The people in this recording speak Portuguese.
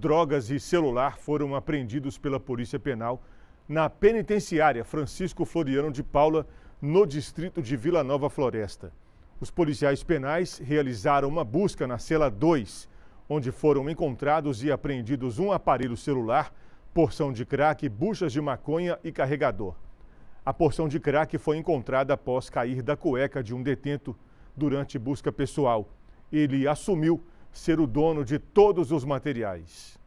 Drogas e celular foram apreendidos pela Polícia Penal na penitenciária Francisco Floriano de Paula, no distrito de Vila Nova Floresta. Os policiais penais realizaram uma busca na cela 2, onde foram encontrados e apreendidos um aparelho celular, porção de crack, buchas de maconha e carregador. A porção de crack foi encontrada após cair da cueca de um detento durante busca pessoal. Ele assumiu ser o dono de todos os materiais.